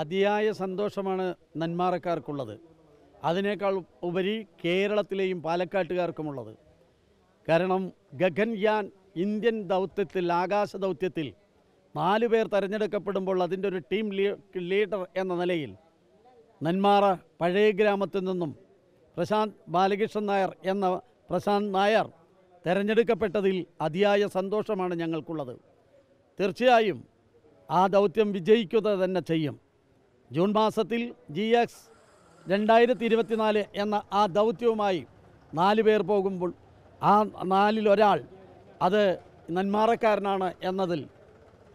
അതിയായ സന്തോഷമാണ് നന്മാറക്കാർക്കുള്ളത് അതിനേക്കാൾ ഉപരി കേരളത്തിലെയും പാലക്കാട്ടുകാർക്കുമുള്ളത് കാരണം ഗഗൻയാൻ ഇന്ത്യൻ ദൗത്യത്തിൽ ആകാശ ദൗത്യത്തിൽ നാലു പേർ തിരഞ്ഞെടുക്കപ്പെടുമ്പോൾ അതിൻ്റെ ഒരു ടീം ലീഡർ എന്ന നിലയിൽ നന്മാറ പഴയ ഗ്രാമത്തിൽ നിന്നും പ്രശാന്ത് ബാലകൃഷ്ണൻ നായർ എന്ന പ്രശാന്ത് നായർ തിരഞ്ഞെടുക്കപ്പെട്ടതിൽ അതിയായ സന്തോഷമാണ് ഞങ്ങൾക്കുള്ളത് തീർച്ചയായും ആ ദൗത്യം വിജയിക്കുക തന്നെ ചെയ്യും ജൂൺ മാസത്തിൽ ജി എക്സ് രണ്ടായിരത്തി ഇരുപത്തിനാല് എന്ന ആ ദൗത്യവുമായി നാല് പേർ പോകുമ്പോൾ ആ നാലിലൊരാൾ അത് നന്മാറക്കാരനാണ് എന്നതിൽ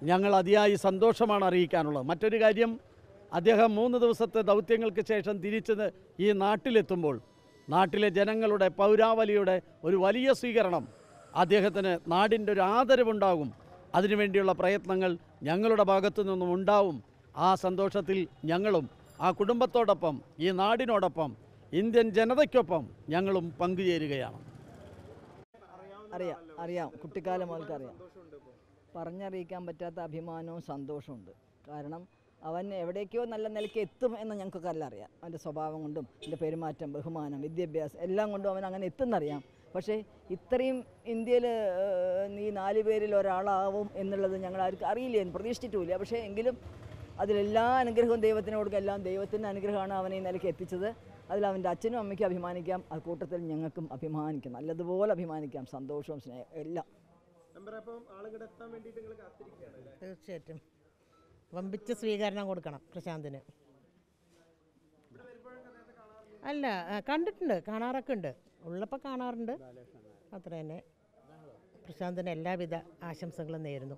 ഞങ്ങൾ അതിയായി സന്തോഷമാണ് അറിയിക്കാനുള്ളത് മറ്റൊരു കാര്യം അദ്ദേഹം മൂന്ന് ദിവസത്തെ ദൗത്യങ്ങൾക്ക് ശേഷം തിരിച്ച് ഈ നാട്ടിലെത്തുമ്പോൾ നാട്ടിലെ ജനങ്ങളുടെ പൗരാവലിയുടെ ഒരു വലിയ സ്വീകരണം അദ്ദേഹത്തിന് നാടിൻ്റെ ഒരു ആദരവുണ്ടാകും അതിനുവേണ്ടിയുള്ള പ്രയത്നങ്ങൾ ഞങ്ങളുടെ ഭാഗത്തു നിന്നും ഉണ്ടാവും ആ സന്തോഷത്തിൽ ഞങ്ങളും ആ കുടുംബത്തോടൊപ്പം ഈ നാടിനോടൊപ്പം ഇന്ത്യൻ ജനതയ്ക്കൊപ്പം ഞങ്ങളും പങ്കുചേരുകയാണ് അറിയാം അറിയാം കുട്ടിക്കാലം മുതൽക്ക് അറിയാം പറഞ്ഞറിയിക്കാൻ പറ്റാത്ത അഭിമാനവും സന്തോഷമുണ്ട് കാരണം അവൻ എവിടേക്കോ നല്ല നിലയ്ക്ക് എത്തും എന്ന് ഞങ്ങൾക്കൊക്കെ എല്ലാം അറിയാം അവൻ്റെ സ്വഭാവം കൊണ്ടും അവൻ്റെ പെരുമാറ്റം ബഹുമാനം വിദ്യാഭ്യാസം എല്ലാം കൊണ്ടും അവൻ അങ്ങനെ എത്തുന്നറിയാം പക്ഷേ ഇത്രയും ഇന്ത്യയിൽ ഈ നാല് പേരിൽ ഒരാളാവും എന്നുള്ളത് ഞങ്ങൾ ആർക്കും അറിയില്ല പ്രതീക്ഷിച്ചിട്ടുമില്ല പക്ഷേ എങ്കിലും അതിലെല്ലാ അനുഗ്രഹവും ദൈവത്തിന് കൊടുക്കുക എല്ലാം ദൈവത്തിൻ്റെ അനുഗ്രഹമാണ് അവനെ ഈ നിലയ്ക്ക് എത്തിച്ചത് അതിൽ അവൻ്റെ അച്ഛനും അമ്മയ്ക്കും അഭിമാനിക്കാം ആ കൂട്ടത്തിൽ ഞങ്ങൾക്കും അഭിമാനിക്കാം നല്ലതുപോലെ അഭിമാനിക്കാം സന്തോഷവും സ്നേഹം എല്ലാം തീർച്ചയായിട്ടും വമ്പിച്ച സ്വീകരണം കൊടുക്കണം പ്രശാന്തിന് അല്ല കണ്ടിട്ടുണ്ട് കാണാറൊക്കെ ഉണ്ട് ഉള്ളപ്പോൾ കാണാറുണ്ട് അത്ര തന്നെ പ്രശാന്തിന് എല്ലാവിധ ആശംസകളും നേരുന്നു